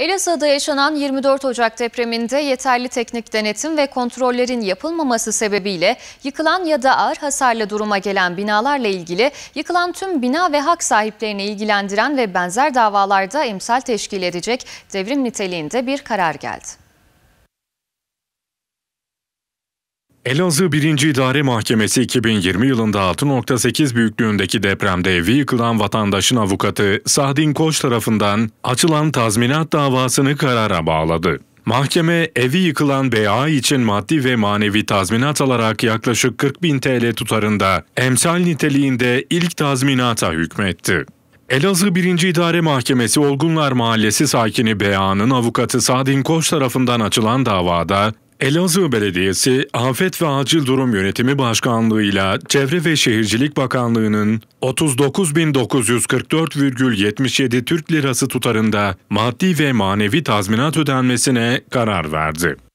Elazığ'da yaşanan 24 Ocak depreminde yeterli teknik denetim ve kontrollerin yapılmaması sebebiyle yıkılan ya da ağır hasarlı duruma gelen binalarla ilgili yıkılan tüm bina ve hak sahiplerini ilgilendiren ve benzer davalarda emsal teşkil edecek devrim niteliğinde bir karar geldi. Elazığ 1. İdare Mahkemesi 2020 yılında 6.8 büyüklüğündeki depremde evi yıkılan vatandaşın avukatı Sahdin Koç tarafından açılan tazminat davasını karara bağladı. Mahkeme evi yıkılan BA için maddi ve manevi tazminat alarak yaklaşık 40 bin TL tutarında emsal niteliğinde ilk tazminata hükmetti. Elazığ 1. İdare Mahkemesi Olgunlar Mahallesi sakini BA'nın avukatı Sadin Koç tarafından açılan davada Elazığ Belediyesi Afet ve Acil Durum Yönetimi Başkanlığı ile Çevre ve Şehircilik Bakanlığı'nın 39.944,77 Türk Lirası tutarında maddi ve manevi tazminat ödenmesine karar verdi.